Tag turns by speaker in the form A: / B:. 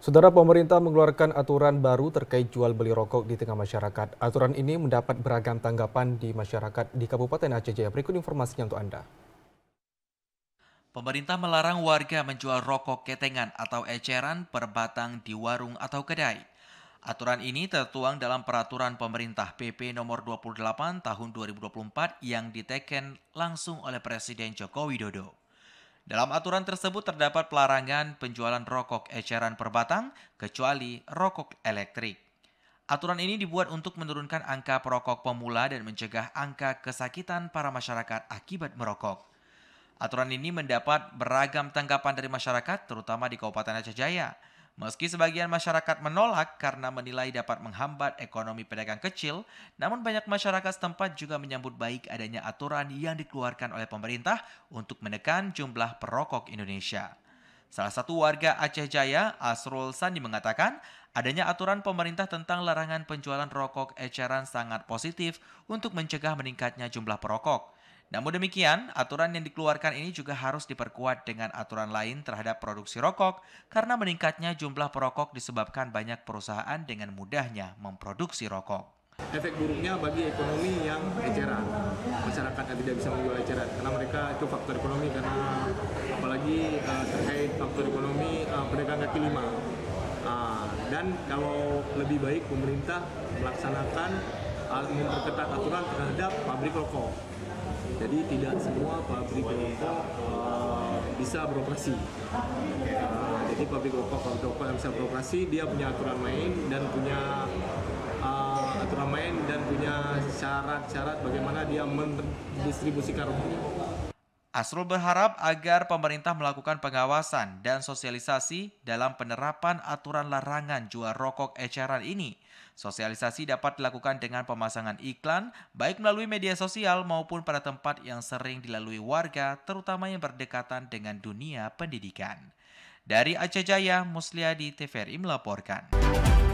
A: Saudara pemerintah mengeluarkan aturan baru terkait jual beli rokok di tengah masyarakat. Aturan ini mendapat beragam tanggapan di masyarakat di Kabupaten Aceh Jaya. Berikut informasinya untuk Anda.
B: Pemerintah melarang warga menjual rokok ketengan atau eceran per batang di warung atau kedai. Aturan ini tertuang dalam peraturan pemerintah PP nomor 28 tahun 2024 yang diteken langsung oleh Presiden Joko Widodo. Dalam aturan tersebut terdapat pelarangan penjualan rokok eceran per batang kecuali rokok elektrik. Aturan ini dibuat untuk menurunkan angka perokok pemula dan mencegah angka kesakitan para masyarakat akibat merokok. Aturan ini mendapat beragam tanggapan dari masyarakat, terutama di Kabupaten Aceh Jaya. Meski sebagian masyarakat menolak karena menilai dapat menghambat ekonomi pedagang kecil, namun banyak masyarakat setempat juga menyambut baik adanya aturan yang dikeluarkan oleh pemerintah untuk menekan jumlah perokok Indonesia. Salah satu warga Aceh Jaya, Asrul Sandi mengatakan, adanya aturan pemerintah tentang larangan penjualan rokok eceran sangat positif untuk mencegah meningkatnya jumlah perokok. Namun demikian, aturan yang dikeluarkan ini juga harus diperkuat dengan aturan lain terhadap produksi rokok karena meningkatnya jumlah perokok disebabkan banyak perusahaan dengan mudahnya memproduksi rokok.
C: Efek buruknya bagi ekonomi yang eceran, masyarakat yang tidak bisa menjual eceran karena mereka itu faktor ekonomi karena apalagi uh, terkait faktor ekonomi uh, pedagang kaki lima. Uh, dan kalau lebih baik pemerintah melaksanakan alih memperketat aturan terhadap pabrik rokok. Jadi tidak semua pabrik rokok uh, bisa beroperasi. Uh, jadi pabrik rokok, pabrik rokok yang bisa beroperasi, dia punya aturan main dan punya uh, aturan main dan punya syarat-syarat bagaimana dia
B: mendistribusikan rokok. Asrul berharap agar pemerintah melakukan pengawasan dan sosialisasi dalam penerapan aturan larangan jual rokok eceran ini. Sosialisasi dapat dilakukan dengan pemasangan iklan, baik melalui media sosial maupun pada tempat yang sering dilalui warga, terutama yang berdekatan dengan dunia pendidikan. Dari Aceh Jaya, Musliadi TVRI melaporkan.